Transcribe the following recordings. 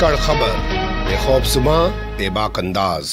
धाकड़ खबर बेखौबसुमा बेबाक अंदाज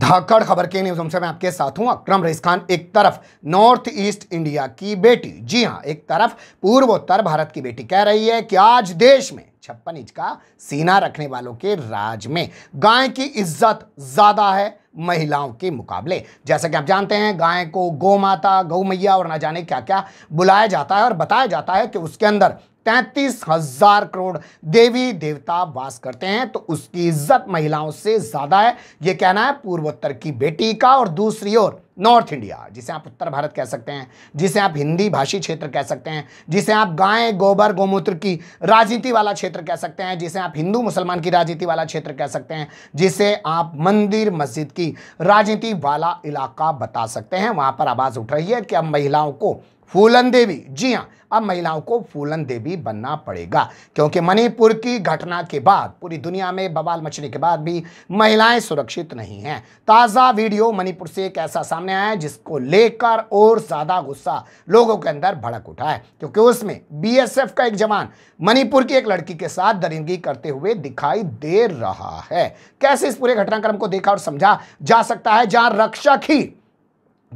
धाकड़ खबर के न्यूज हमसे मैं आपके साथ हूं अक्रम रईस खान एक तरफ नॉर्थ ईस्ट इंडिया की बेटी जी हां एक तरफ पूर्वोत्तर भारत की बेटी कह रही है कि आज देश में छप्पन इंच का सीना रखने वालों के राज में गाय की इज्जत ज्यादा है महिलाओं के मुकाबले जैसे कि आप जानते हैं गाय को गौ माता गौ मैया और ना जाने क्या क्या बुलाया जाता है और बताया जाता है कि उसके अंदर तैतीस हजार करोड़ देवी देवता वास करते हैं तो उसकी इज्जत महिलाओं से ज्यादा है यह कहना है पूर्वोत्तर की बेटी का और दूसरी ओर नॉर्थ इंडिया जिसे आप उत्तर भारत कह सकते हैं जिसे आप हिंदी भाषी क्षेत्र कह सकते हैं जिसे आप गाय गोबर गोमूत्र की राजनीति वाला क्षेत्र कह सकते हैं जिसे आप हिंदू मुसलमान की राजनीति वाला क्षेत्र कह सकते हैं जिसे आप मंदिर मस्जिद की राजनीति वाला इलाका बता सकते हैं वहाँ पर आवाज़ उठ रही है कि अब महिलाओं को फूलन देवी जी हाँ अब महिलाओं को फूलन देवी बनना पड़ेगा क्योंकि मणिपुर की घटना के बाद पूरी दुनिया में बवाल मचने के बाद भी महिलाएं सुरक्षित नहीं हैं ताज़ा वीडियो मणिपुर से एक ऐसा सामने सामने आया जिसको लेकर और ज्यादा गुस्सा लोगों के अंदर भड़क उठा है क्योंकि उसमें बीएसएफ का एक जवान मणिपुर की एक लड़की के साथ दरिंदगी करते हुए दिखाई दे रहा है कैसे इस पूरे घटनाक्रम को देखा और समझा जा सकता है जहां रक्षक ही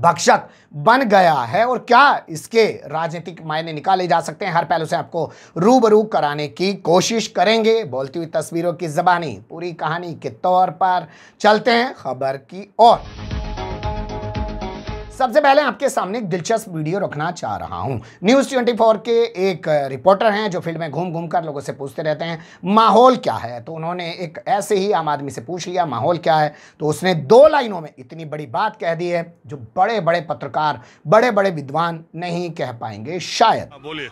भक्षक बन गया है और क्या इसके राजनीतिक मायने निकाले जा सकते हैं हर पहलू से आपको रूबरू कराने की कोशिश करेंगे बोलती हुई तस्वीरों की जबानी पूरी कहानी के तौर पर चलते हैं खबर की ओर सबसे पहले आपके सामने एक दिलचस्प वीडियो रखना चाह रहा हूं न्यूज़ 24 के एक रिपोर्टर हैं जो फील्ड में घूम घूम कर लोगों से पूछते रहते हैं माहौल क्या है तो उन्होंने एक ऐसे ही आम आदमी से पूछ लिया माहौल क्या है तो उसने दो लाइनों में इतनी बड़ी बात कह दी है जो बड़े बड़े पत्रकार बड़े बड़े विद्वान नहीं कह पाएंगे शायद हाँ, बोलिए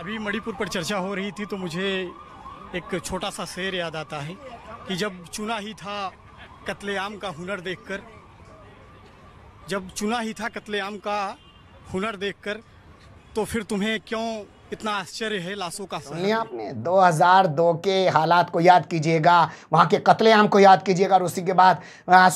अभी मणिपुर पर चर्चा हो रही थी तो मुझे एक छोटा सा शेर याद आता है कि जब चुना ही था कतलेआम का हुनर देखकर जब चुना ही था कत्लेआम का हुनर देखकर तो फिर तुम्हें क्यों इतना आश्चर्य है लाशों का आपने 2002 के हालात को याद कीजिएगा वहाँ के कत्लेआम को याद कीजिएगा और उसी के बाद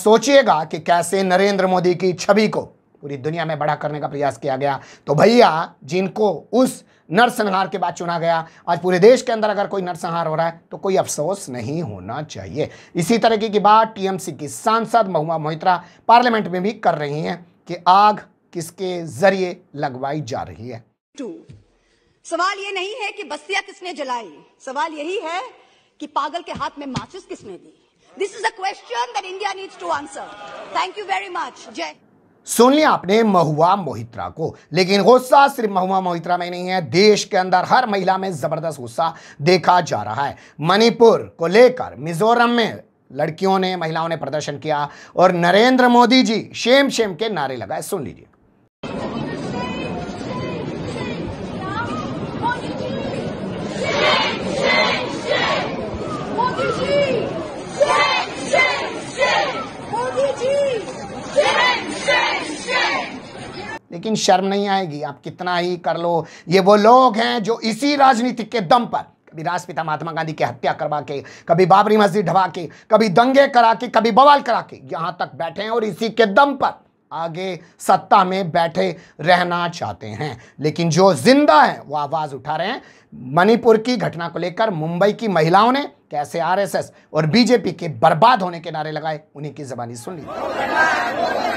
सोचिएगा कि कैसे नरेंद्र मोदी की छवि को पूरी दुनिया में बड़ा करने का प्रयास किया गया तो भैया जिनको उस नरसंहार के बाद चुना गया आज पूरे देश के अंदर अगर कोई नरसंहार हो रहा है तो कोई अफसोस नहीं होना चाहिए इसी तरीके की बात टीएमसी की सांसद महुआ मोहित्रा पार्लियामेंट में भी कर रही हैं कि आग किसके जरिए लगवाई जा रही है टू सवाल ये नहीं है कि बस्तियां किसने जलाई सवाल यही है कि पागल के हाथ में माचिस किसने दी this is a question that India needs to answer thank you very much जय सुन लिया आपने महुआ मोहित्रा को लेकिन गुस्सा सिर्फ महुआ मोहित्रा में नहीं है देश के अंदर हर महिला में ज़बरदस्त गुस्सा देखा जा रहा है मणिपुर को लेकर मिजोरम में लड़कियों ने महिलाओं ने प्रदर्शन किया और नरेंद्र मोदी जी शेम शेम के नारे लगाए सुन लीजिए लेकिन शर्म नहीं आएगी आप कितना ही कर लो ये वो लोग हैं जो इसी राजनीति के दम पर कभी राष्ट्रपिता महात्मा गांधी की हत्या करवा के कभी बाबरी मस्जिद ढवा के कभी दंगे करा के कभी बवाल करा के यहां तक बैठे हैं और इसी के दम पर आगे सत्ता में बैठे रहना चाहते हैं लेकिन जो जिंदा है वो आवाज़ उठा रहे हैं मणिपुर की घटना को लेकर मुंबई की महिलाओं ने कैसे आरएसएस और बीजेपी के बर्बाद होने के नारे लगाए उन्हीं की जबानी सुन ली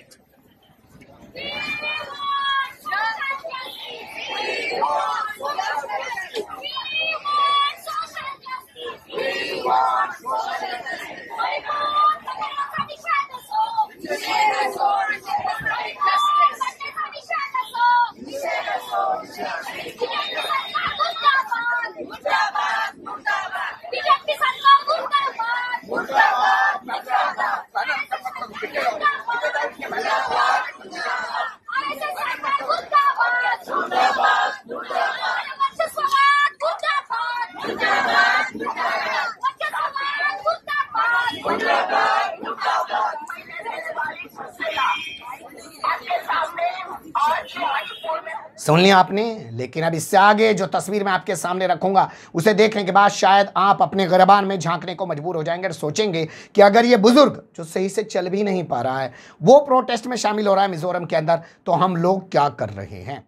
सुन लिया आपने लेकिन अब इससे आगे जो तस्वीर मैं आपके सामने रखूंगा उसे देखने के बाद शायद आप अपने गरबान में झांकने को मजबूर हो जाएंगे और सोचेंगे कि अगर ये बुजुर्ग जो सही से चल भी नहीं पा रहा है वो प्रोटेस्ट में शामिल हो रहा है मिजोरम के अंदर तो हम लोग क्या कर रहे हैं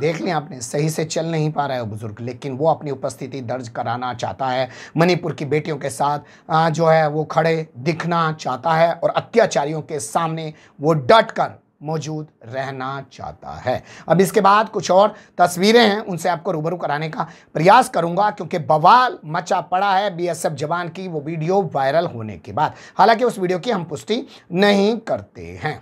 देख लें आपने सही से चल नहीं पा रहा है बुज़ुर्ग लेकिन वो अपनी उपस्थिति दर्ज कराना चाहता है मणिपुर की बेटियों के साथ जो है वो खड़े दिखना चाहता है और अत्याचारियों के सामने वो डट कर मौजूद रहना चाहता है अब इसके बाद कुछ और तस्वीरें हैं उनसे आपको रूबरू कराने का प्रयास करूंगा क्योंकि बवाल मचा पड़ा है बीएसएफ जवान की वो वीडियो वायरल होने के बाद हालांकि उस वीडियो की हम पुष्टि नहीं करते हैं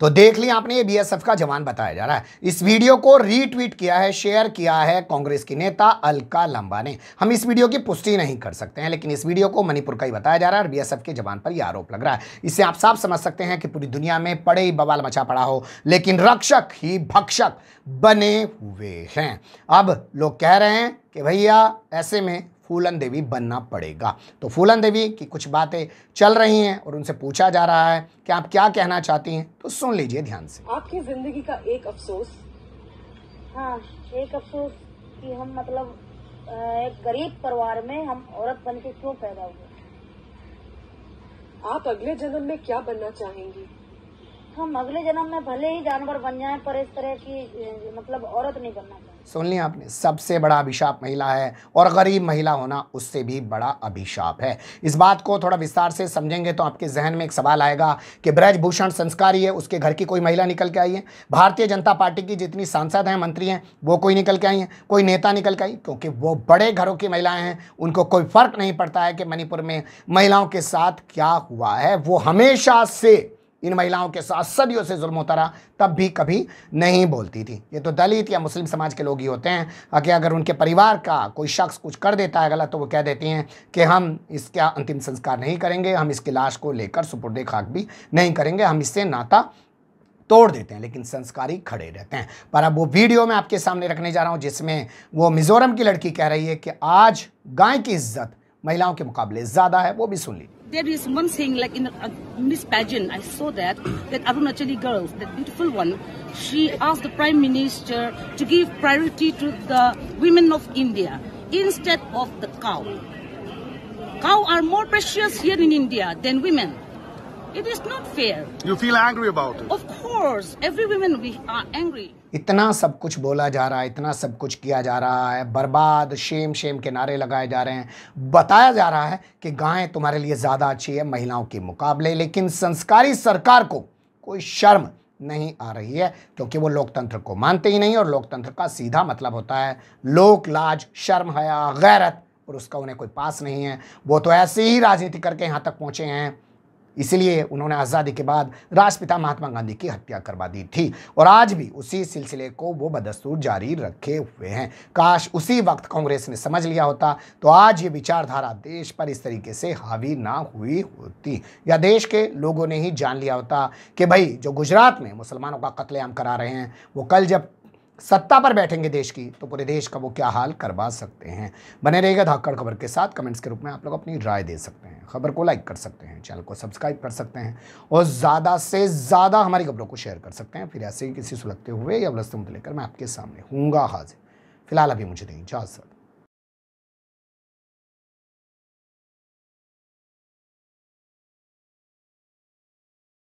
तो देख लिया आपने ये बीएसएफ का जवान बताया जा रहा है इस वीडियो को रीट्वीट किया है शेयर किया है कांग्रेस की नेता अलका लंबा ने हम इस वीडियो की पुष्टि नहीं कर सकते हैं लेकिन इस वीडियो को मणिपुर का ही बताया जा रहा है और बीएसएफ के जवान पर यह आरोप लग रहा है इससे आप साफ समझ सकते हैं कि पूरी दुनिया में पड़े ही बवाल मचा पड़ा हो लेकिन रक्षक ही भक्षक बने हुए हैं अब लोग कह रहे हैं कि भैया ऐसे में फूलन देवी बनना पड़ेगा तो फूलन देवी की कुछ बातें चल रही हैं और उनसे पूछा जा रहा है कि आप क्या कहना चाहती हैं तो सुन लीजिए ध्यान से आपकी जिंदगी का एक अफसोस हाँ एक अफसोस कि हम मतलब एक गरीब परिवार में हम औरत बन के क्यों पैदा हुए आप अगले जन्म में क्या बनना चाहेंगी हम अगले जन्म में भले ही जानवर बन जाएं पर इस तरह की मतलब औरत नहीं बनना चाहिए सुन लिया आपने सबसे बड़ा अभिशाप महिला है और गरीब महिला होना उससे भी बड़ा अभिशाप है इस बात को थोड़ा विस्तार से समझेंगे तो आपके जहन में एक सवाल आएगा कि ब्रजभूषण संस्कारी है उसके घर की कोई महिला निकल के आई है भारतीय जनता पार्टी की जितनी सांसद हैं मंत्री हैं वो कोई निकल के आई हैं कोई नेता निकल के आई क्योंकि वो बड़े घरों की महिलाएं हैं उनको कोई फ़र्क नहीं पड़ता है कि मणिपुर में महिलाओं के साथ क्या हुआ है वो हमेशा से इन महिलाओं के साथ सदियों से जुल्म होता रहा तब भी कभी नहीं बोलती थी ये तो दलित या मुस्लिम समाज के लोग ही होते हैं कि अगर उनके परिवार का कोई शख्स कुछ कर देता है गलत तो वो कह देती हैं कि हम इसका अंतिम संस्कार नहीं करेंगे हम इसकी लाश को लेकर सुपुर्द खाक भी नहीं करेंगे हम इससे नाता तोड़ देते हैं लेकिन संस्कारी खड़े रहते हैं पर अब वो वीडियो मैं आपके सामने रखने जा रहा हूँ जिसमें वो मिज़ोरम की लड़की कह रही है कि आज गाय की इज्जत महिलाओं के मुकाबले ज़्यादा है वो भी सुन लीजिए there is one thing like in uh, Miss Pageant, I saw that that Arunachali girl, that beautiful one, she asked the Prime Minister to give priority to the women of India instead of the cow. Cow are more precious here in India than women. It is not fair. You feel angry about it? Of course, every women we are uh, angry. इतना सब कुछ बोला जा रहा है इतना सब कुछ किया जा रहा है बर्बाद शेम शेम के नारे लगाए जा रहे हैं बताया जा रहा है कि गायें तुम्हारे लिए ज़्यादा अच्छी है महिलाओं के मुकाबले लेकिन संस्कारी सरकार को कोई शर्म नहीं आ रही है क्योंकि वो लोकतंत्र को मानते ही नहीं और लोकतंत्र का सीधा मतलब होता है लोक लाज शर्म हया गैरत और उसका उन्हें कोई पास नहीं है वो तो ऐसे ही राजनीति करके यहाँ तक पहुँचे हैं इसलिए उन्होंने आज़ादी के बाद राष्ट्रपिता महात्मा गांधी की हत्या करवा दी थी और आज भी उसी सिलसिले को वो बदस्तूर जारी रखे हुए हैं काश उसी वक्त कांग्रेस ने समझ लिया होता तो आज ये विचारधारा देश पर इस तरीके से हावी ना हुई होती या देश के लोगों ने ही जान लिया होता कि भाई जो गुजरात में मुसलमानों का कत्लेआम करा रहे हैं वो कल जब सत्ता पर बैठेंगे देश की तो पूरे देश का वो क्या हाल करवा सकते हैं बने रहेगा धाकड़ खबर के साथ कमेंट्स के रूप में आप लोग अपनी राय दे सकते हैं खबर को लाइक कर सकते हैं चैनल को सब्सक्राइब कर सकते हैं और ज़्यादा से ज़्यादा हमारी खबरों को शेयर कर सकते हैं फिर ऐसे ही किसी सुलगते हुए या वस्तु लेकर मैं आपके सामने हूँगा हाजिर फिलहाल अभी मुझे दें इजाज़त